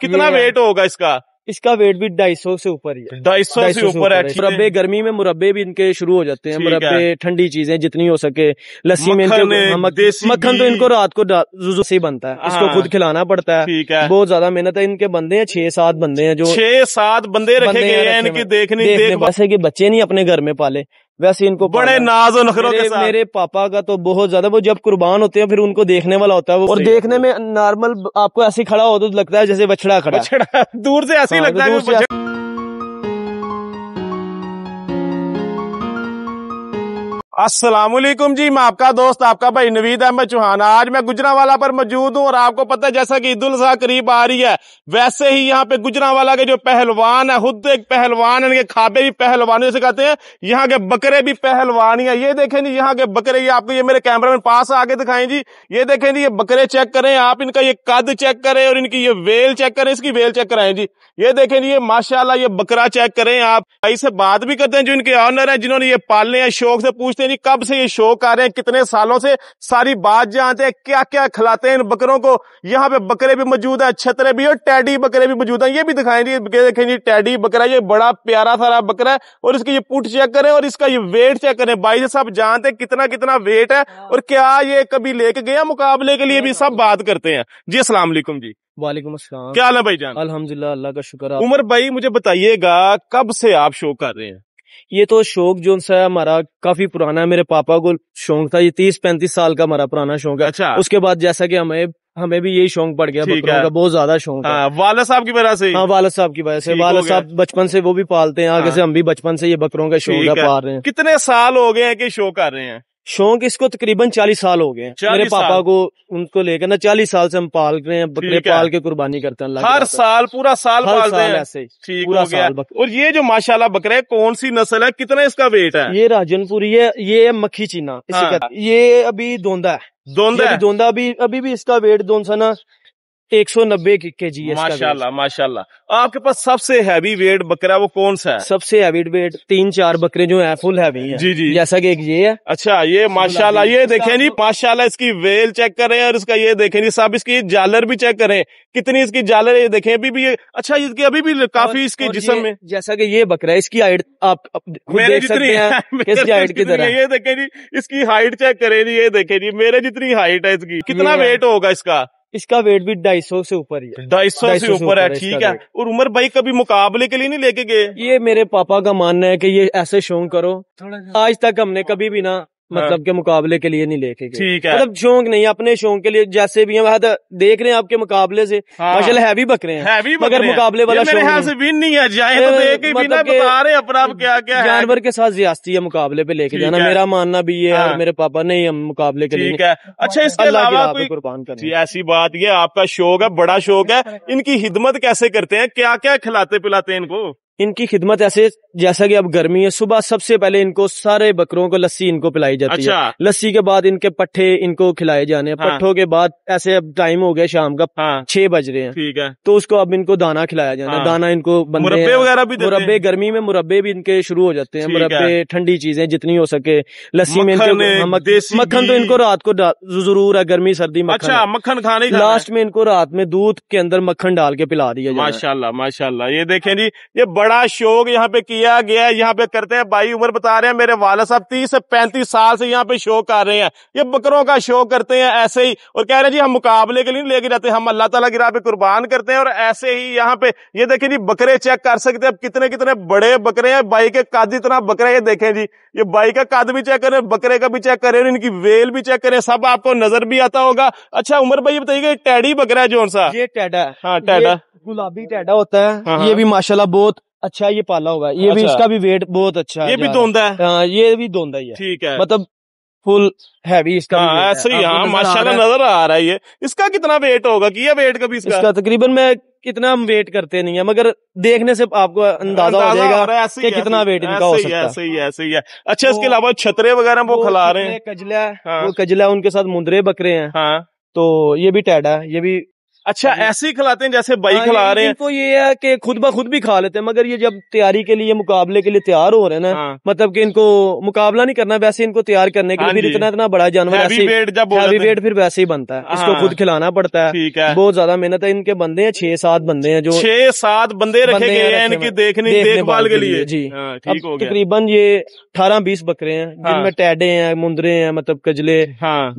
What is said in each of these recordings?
कितना वेट होगा इसका इसका वेट भी ढाई सौ से ऊपर ही ढाई सौ से ऊपर है मुरब्बे गर्मी में मुरब्बे भी इनके शुरू हो जाते हैं मुरब्बे ठंडी चीजें जितनी हो सके लस्सी में इनके मक्खन तो इनको रात को जुजू से ही बनता है इसको हाँ। खुद खिलाना पड़ता है बहुत ज्यादा मेहनत है इनके बंदे हैं छह सात बंदे हैं जो छह सात बंदे रखे गए हैं इनके देखने जैसे की बच्चे नहीं अपने घर में पाले वैसे इनको बड़े नाज और नखरों के साथ मेरे पापा का तो बहुत ज्यादा वो जब कुर्बान होते हैं फिर उनको देखने वाला होता है वो और देखने में नॉर्मल आपको ऐसे खड़ा हो तो लगता है जैसे बछड़ा खड़ा बछड़ा दूर से ऐसे ही हाँ, लगता तो है असलम जी मैं आपका दोस्त आपका भाई नवीद अहमद चौहान आज मैं गुजरावाला पर मौजूद हूँ और आपको पता है जैसा कि ईद उल करीब आ रही है वैसे ही यहाँ पे गुजरावाला के जो पहलवान है खुद एक पहलवान इनके खाबे भी पहलवान जैसे कहते हैं यहाँ के बकरे भी पहलवान है ये देखें जी यहाँ के बकरे ये आपको ये मेरे कैमरा में पास आगे दिखाएं जी ये देखें जी ये बकरे चेक करें आप इनका ये कद चेक करें और इनकी ये वेल चेक करें इसकी वेल चेक कराएं जी ये देखें जी ये माशाला ये बकरा चेक करें आप भाई से बात भी करते हैं जो इनके ऑनर है जिन्होंने ये पालने हैं शौक से पूछते सोचते नहीं कब से ये शौक आ रहे हैं कितने सालों से सारी बात जानते हैं क्या क्या खिलाते हैं इन बकरों को यहाँ पे बकरे भी मौजूद हैं छतरे भी और टैडी बकरे भी मौजूद हैं ये भी जी देखें जी टैडी बकरा ये बड़ा प्यारा सारा बकरा है और इसकी ये पुट चेक करें और इसका ये वेट चेक करें भाई साहब जानते हैं कितना कितना वेट है हाँ। और क्या ये कभी लेके गया मुकाबले के लिए भी सब बात करते हैं जी असला जी वालेकुम क्या हाल है भाई जान अल्हम्दुलिल्लाह अल्लाह का शुक्र उमर भाई मुझे बताइएगा कब से आप शो कर रहे हैं ये तो शौक जो सा हमारा काफी पुराना है मेरे पापा को शौक था ये तीस पैंतीस साल का हमारा पुराना शौक है अच्छा उसके बाद जैसा कि हमें हमें भी यही शौक पड़ गया बकरों का बहुत ज्यादा शौक हाँ, वाला साहब की वजह से हाँ वाला साहब की वजह से वाला साहब बचपन से वो भी पालते हैं आगे हाँ। से हम भी बचपन से ये बकरों का शौक पाल रहे हैं कितने साल हो गए हैं कि शो कर रहे हैं शौक इसको तकरीबन चालीस साल हो गए मेरे पापा को उनको लेकर ना चालीस साल से हम पाल रहे हैं बकरे पाल के कुर्बानी करते हैं हर साल पूरा साल पाल पालते हैं ऐसे ठीक पूरा साल और ये जो माशाल्लाह बकरा है कौन सी नस्ल है कितना इसका वेट है ये राजनपुरी है ये मक्खी चीना हाँ। ये अभी धोंदा है धोंदा अभी अभी भी इसका वेट दोनसा ना एक सौ नब्बे के जी माशाला माशाला आपके पास सबसे हैवी वेट बकरा वो कौन सा है सबसे हैवी वेट तीन चार बकरे जो है फुल हैवी है जी जी जैसा की एक ये है अच्छा ये माशाला ये देखे जी माशाला इसकी वेल चेक करे और इसका ये देखे नी सब इसकी जालर भी चेक करे कितनी इसकी जालर ये देखें अभी भी अच्छा इसकी अभी भी काफी इसके जिसम में जैसा की ये बकरा इसकी हाइट आप देख सकते इसकी हाइट की तरह ये देखें जी इसकी हाइट चेक करें जी ये देखें जी मेरे जितनी हाइट है इसकी कितना वेट होगा इसका इसका वेट भी ढाई सौ से ऊपर ही है ढाई सौ से ऊपर है ठीक है और उमर भाई कभी मुकाबले के लिए नहीं लेके गए ये मेरे पापा का मानना है कि ये ऐसे शौक करो आज तक हमने कभी भी ना मतलब हाँ। के मुकाबले के लिए नहीं लेके ठीक है मतलब शौक नहीं अपने शौक के लिए जैसे भी है देख रहे हैं आपके मुकाबले से हाँ। माशा हैवी बकरे हैं हैवी मगर मुकाबले वाला शौक से नहीं है जाए तो एक ही मतलब बता रहे अपना आप क्या जानवर के साथ जियाती है मुकाबले पे लेके जाना मेरा मानना भी ये है हाँ। मेरे पापा नहीं हम मुकाबले के लिए अच्छा इसके अलावा कुर्बान कर ऐसी बात ये आपका शौक है बड़ा शौक है इनकी हिदमत कैसे करते हैं क्या क्या खिलाते पिलाते हैं इनको इनकी खिदमत ऐसे जैसा कि अब गर्मी है सुबह सबसे पहले इनको सारे बकरों को लस्सी इनको पिलाई जाती अच्छा। है लस्सी के बाद इनके पट्टे इनको खिलाए जाने हाँ। पट्ठों के बाद ऐसे अब टाइम हो गया शाम का हाँ। छह बज रहे हैं ठीक है तो उसको अब इनको दाना खिलाया जाना हाँ। दाना इनको मुरब्बे वगैरह भी मुरब्बे गर्मी में मुरब्बे भी इनके शुरू हो जाते हैं मुरब्बे ठंडी चीजें जितनी हो सके लस्सी में हाँ, मक्खन तो इनको रात को जरूर है गर्मी सर्दी में मक्खन अच्छा, खाने लास्ट में इनको रात में दूध के अंदर मक्खन डाल के पिला दिया माशाला माशाला ये देखे जी ये बड़ा शोक यहाँ पे किया गया है यहाँ पे करते हैं भाई उम्र बता रहे हैं मेरे वाले साहब तीस से पैंतीस साल से यहाँ पे शोक कर रहे हैं ये बकरों का शोक करते हैं ऐसे ही और कह रहे हैं जी हम मुकाबले के लिए लेके जाते हम अल्लाह तला की राह पे कुर्बान करते हैं और ऐसे ही यहाँ पे ये देखे जी बकरे चेक कर सकते हैं कितने कितने बड़े बकरे हैं बाई के कद इतना बकरे ये देखे जी ये बाई का कद भी चेक करें बकरे का भी चेक करें इनकी वेल भी चेक करें सब आपको नजर भी आता होगा अच्छा उमर भाई बताइए टैडी बकरा है जो सा ये टैडा हाँ टैडा गुलाबी टैडा होता है हाँ, हाँ। ये भी माशाल्लाह बहुत अच्छा ये पाला होगा ये अच्छा। भी इसका भी वेट बहुत अच्छा ये भी धोंदा है आ, हाँ, ये भी धोंदा ही है ठीक है मतलब फुल हैवी इसका हाँ, ऐसे ही हाँ माशाल्लाह नजर आ रहा है ये इसका कितना वेट होगा किया ये वेट कभी इसका, इसका तकरीबन मैं कितना हम वेट करते नहीं है मगर देखने से आपको अंदाजा हो जाएगा कि कितना वेट इनका हो सकता है ऐसे ही ऐसे ही है अच्छा तो इसके अलावा छतरे वगैरह वो खिला रहे हैं कजला हाँ। वो कजला उनके साथ मुंदरे बकरे हैं हाँ। तो ये भी टैडा है ये भी अच्छा ऐसे ही खिलाते हैं जैसे बाई खिला रहे हैं तो ये है कि खुद ब खुद भी खा लेते हैं मगर ये जब तैयारी के लिए मुकाबले के लिए तैयार हो रहे हैं ना हाँ। मतलब कि इनको मुकाबला नहीं करना वैसे इनको तैयार करने के लिए हाँ फिर इतना इतना बड़ा जानवर हैवी वेट फिर वैसे ही बनता है इसको हाँ। खुद खिलाना पड़ता है बहुत ज्यादा मेहनत है इनके बंदे हैं छह सात बंदे हैं जो छह सात बंदे रखे गए हैं इनकी देखने देखभाल के लिए जी तकरीबन ये अठारह बीस बकरे हैं जिनमें टैडे हैं मुंदरे हैं मतलब कजले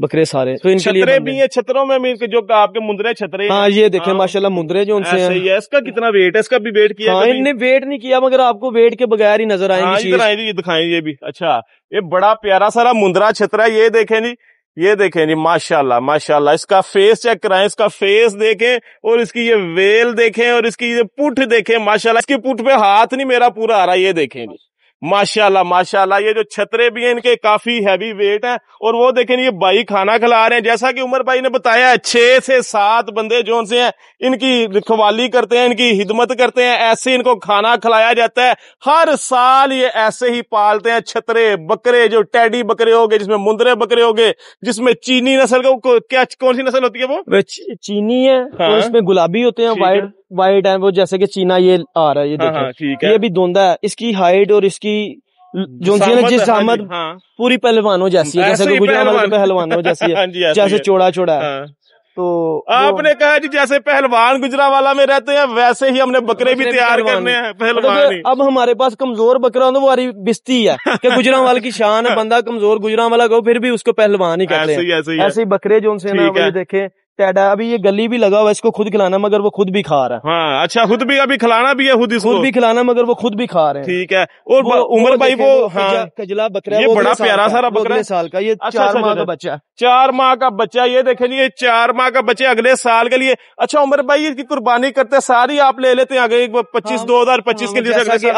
बकरे सारे तो इनके लिए भी है छतरों में जो आपके मुंदरे छतरे हाँ ये देखे हाँ, माशाल्लाह मुद्रे जो उनसे हैं है इसका कितना वेट है इसका भी वेट किया हाँ, इनने वेट नहीं किया मगर आपको वेट के बगैर ही नजर आएंगे हाँ, ये दिखाएं ये भी अच्छा ये बड़ा प्यारा सारा मुंद्रा छतरा ये देखे जी ये देखे जी माशाला माशाला इसका फेस चेक कराए इसका फेस देखे और इसकी ये वेल देखे और इसकी ये पुठ देखे माशाला इसकी पुठ पे हाथ नहीं मेरा पूरा आ रहा ये देखे जी माशाल्लाह माशाल्लाह ये जो छतरे भी हैं इनके काफी हैवी वेट हैं और वो देखें ये भाई खाना खिला रहे हैं जैसा कि उमर भाई ने बताया है छह से सात बंदे जो उनसे हैं इनकी रखवाली करते हैं इनकी हिदमत करते हैं ऐसे इनको खाना खिलाया जाता है हर साल ये ऐसे ही पालते हैं छतरे बकरे जो टैडी बकरे हो गए जिसमें मुंदरे बकरे हो गए जिसमें चीनी नस्ल का क्या कौन सी नस्ल होती है वो चीनी है हाँ? और इसमें गुलाबी होते हैं वाइट वाइट है वो जैसे कि चीना ये आ रहा है ये देखो हाँ, हाँ ये भी धुंधा है इसकी हाइट और इसकी जो जिस हाँ, हाँ। पूरी पहलवानों जैसी है जैसे पहलवानों जैसी है हाँ जैसे चौड़ा चौड़ा है तो आपने कहा जी जैसे पहलवान गुजरा वाला में रहते हैं वैसे ही हमने बकरे भी तैयार करने हैं पहलवान तो अब हमारे पास कमजोर बकरा तो हमारी बिस्ती है कि गुजरावाल की शान है बंदा कमजोर गुजरा वाला को फिर भी उसको पहलवान ही कहते हैं ऐसे ही बकरे जो उनसे देखे टेडा अभी ये गली भी लगा हुआ है इसको खुद खिलाना मगर वो खुद भी खा रहा है हाँ, अच्छा खुद भी अभी खिलाना भी है खुद इसको खुद भी खिलाना मगर वो खुद भी खा रहे हैं ठीक है और वो, उमर भाई वो, हाँ, कजला बकरा ये बड़ा प्यारा सारा बकरा है साल का ये अच्छा, चार अच्छा, माह अच्छा, का बच्चा चार माह का बच्चा ये देखे ये चार माह का बच्चे अगले साल के लिए अच्छा उमर भाई इसकी कुर्बानी करते सारी आप ले लेते हैं आगे पच्चीस हाँ। दो हजार पच्चीस हाँ, के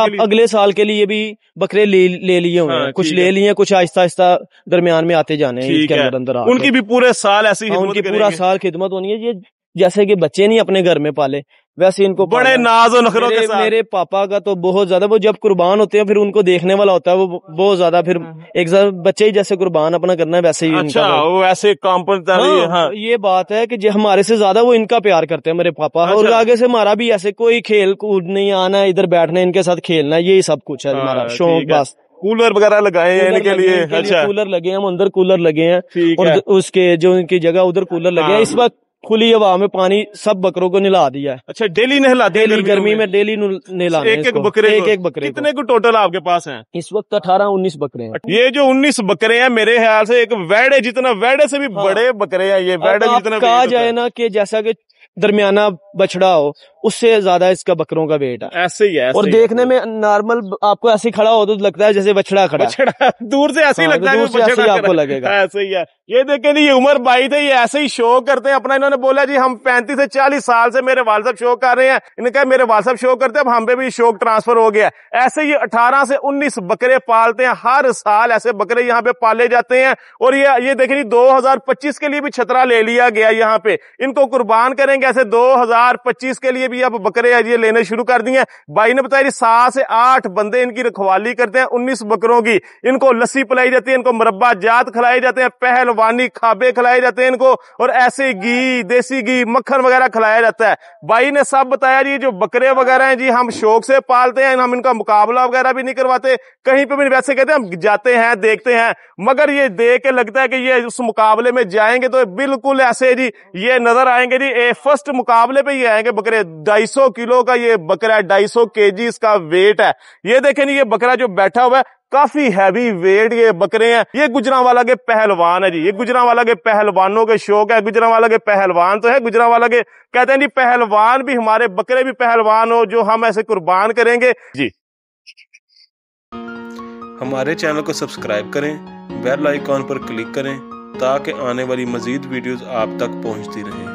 लिए अगले साल के लिए भी बकरे ले लिए हुए हाँ, कुछ ले लिए कुछ आहिस्ता आहिस्ता दरमियान में आते जाने उनकी भी पूरे साल ऐसी उनकी पूरा साल खिदमत होनी है ये जैसे कि बच्चे नहीं अपने घर में पाले वैसे इनको बड़े नाजो नखरों के साथ मेरे पापा का तो बहुत ज्यादा वो जब कुर्बान होते हैं फिर उनको देखने वाला होता है वो बहुत ज्यादा फिर हाँ, हाँ। एक बच्चे ही जैसे कुर्बान अपना करना है वैसे ही अच्छा वो ऐसे काम पर हाँ, हाँ। ये बात है कि हमारे से ज्यादा वो इनका प्यार करते हैं मेरे पापा अच्छा। और आगे से हमारा भी ऐसे कोई खेल कूद नहीं आना इधर बैठना इनके साथ खेलना ये सब कुछ है हाँ, हमारा शौक बस कूलर वगैरह लगाए हैं इनके लिए अच्छा कूलर लगे हैं हम अंदर कूलर लगे हैं और उसके जो इनकी जगह उधर कूलर लगे हैं हाँ। इस वक्त खुली हवा में पानी सब बकरों को नहला दिया है अच्छा डेली नहला डेली गर्मी में डेली नहला एक एक बकरे एक एक बकरे कितने को टोटल आपके पास हैं इस वक्त अठारह उन्नीस बकरे हैं ये जो उन्नीस बकरे हैं मेरे ख्याल से एक वैडे जितना वैडे से भी हाँ। बड़े बकरे हैं ये वैडे जितना कहा जाए ना कि जैसा कि दरमियाना बछड़ा हो उससे ज्यादा इसका बकरों का वेट है ऐसे ही है ऐसे और ही देखने है। में नॉर्मल आपको ऐसे खड़ा हो तो लगता है जैसे बछड़ा खड़ा बछड़ा दूर से ऐसे ही हाँ, लगता है दूर से आपको लगेगा ऐसे ही है ये देखे नहीं ये उम्र बाई थे ये ऐसे ही शो करते हैं अपना इन्होंने बोला जी हम पैंतीस से चालीस साल से मेरे वाल साहब शो कर रहे हैं इन्हें कहा मेरे वाल साहब शो करते हैं अब हम पे भी शोक ट्रांसफर हो गया ऐसे ही अठारह से उन्नीस बकरे पालते हैं हर साल ऐसे बकरे यहाँ पे पाले जाते हैं और ये ये देखे नहीं दो के लिए भी छतरा ले लिया गया यहाँ पे इनको कुर्बान करेंगे ऐसे दो के लिए भी अब बकरे ये लेने शुरू कर दिए भाई ने बताया सात से आठ बंदे इनकी रखवाली करते हैं उन्नीस बकरों की इनको लस्सी पिलाई जाती है इनको मुरब्बा जात खिलाए जाते हैं पहलवानी खाबे खिलाए जाते हैं इनको और ऐसे घी देसी घी मक्खन वगैरह खिलाया जाता है भाई ने सब बताया जी जो बकरे वगैरह हैं जी हम शौक से पालते हैं हम इनका मुकाबला वगैरह भी नहीं करवाते कहीं पर भी वैसे कहते हैं हम जाते हैं देखते हैं मगर ये देख के लगता है कि ये उस मुकाबले में जाएंगे तो बिल्कुल ऐसे जी ये नजर आएंगे जी ए फर्स्ट मुकाबले पे ही आएंगे बकरे ढाई सौ किलो का ये बकरा है ढाई सौ के जी इसका वेट है ये देखें ये बकरा जो बैठा हुआ है काफी हैवी वेट ये बकरे हैं ये वाला के पहलवान है जी ये वाला के पहलवानों के शौक है वाला के पहलवान तो है वाला के कहते हैं जी पहलवान भी हमारे बकरे भी पहलवान हो जो हम ऐसे कुर्बान करेंगे जी हमारे चैनल को सब्सक्राइब करें बेल आइकॉन पर क्लिक करें ताकि आने वाली मजीद वीडियोस आप तक पहुंचती रहें